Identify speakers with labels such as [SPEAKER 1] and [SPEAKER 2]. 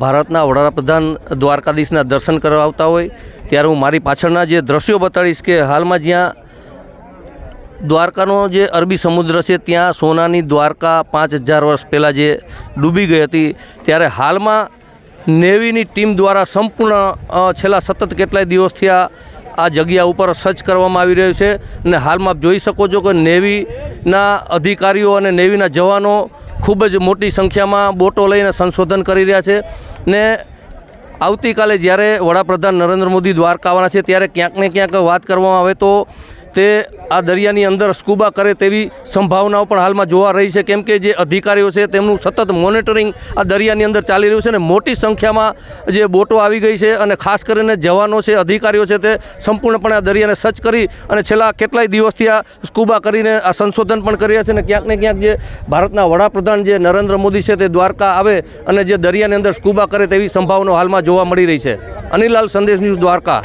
[SPEAKER 1] ભારતના વડાપ્રધાન દ્વારકાધીશના દર્શન કરવા આવતા હોય ત્યારે હું મારી પાછળના જે દ્રશ્યો બતાડીશ કે હાલમાં જ્યાં દ્વારકાનો જે અરબી સમુદ્ર છે ત્યાં સોનાની દ્વારકા પાંચ હજાર વર્ષ પહેલાં જે ડૂબી ગઈ હતી ત્યારે હાલમાં નેવીની ટીમ દ્વારા સંપૂર્ણ છેલ્લા સતત કેટલાય દિવસથી આ આ જગ્યા ઉપર સર્ચ કરવામાં આવી રહ્યું છે અને હાલમાં આપ જોઈ શકો છો કે નેવીના અધિકારીઓ અને નેવીના જવાનો ખૂબ જ મોટી સંખ્યામાં બોટો લઈને સંશોધન કરી રહ્યા છે ને આવતીકાલે જ્યારે વડાપ્રધાન નરેન્દ્ર મોદી દ્વારકા આવવાના છે ત્યારે ક્યાંક ને ક્યાંક વાત કરવામાં આવે તો તે આ દરિયાની અંદર સ્કૂબા કરે તેવી સંભાવનાઓ પણ હાલમાં જોવા રહી છે કેમ કે જે અધિકારીઓ છે તેમનું સતત મોનિટરિંગ આ દરિયાની અંદર ચાલી રહ્યું છે અને મોટી સંખ્યામાં જે બોટો આવી ગઈ છે અને ખાસ કરીને જવાનો છે અધિકારીઓ છે તે સંપૂર્ણપણે આ દરિયાને સર્ચ કરી અને છેલ્લા કેટલાય દિવસથી આ સ્કૂબા કરીને આ સંશોધન પણ કરી રહ્યા છે અને ક્યાંક ને ક્યાંક જે ભારતના વડાપ્રધાન જે નરેન્દ્ર મોદી છે તે દ્વારકા આવે અને જે દરિયાની અંદર સ્કૂબા કરે તેવી સંભાવનાઓ હાલમાં જોવા મળી રહી છે અનિલાલ સંદેશ ન્યૂઝ દ્વારકા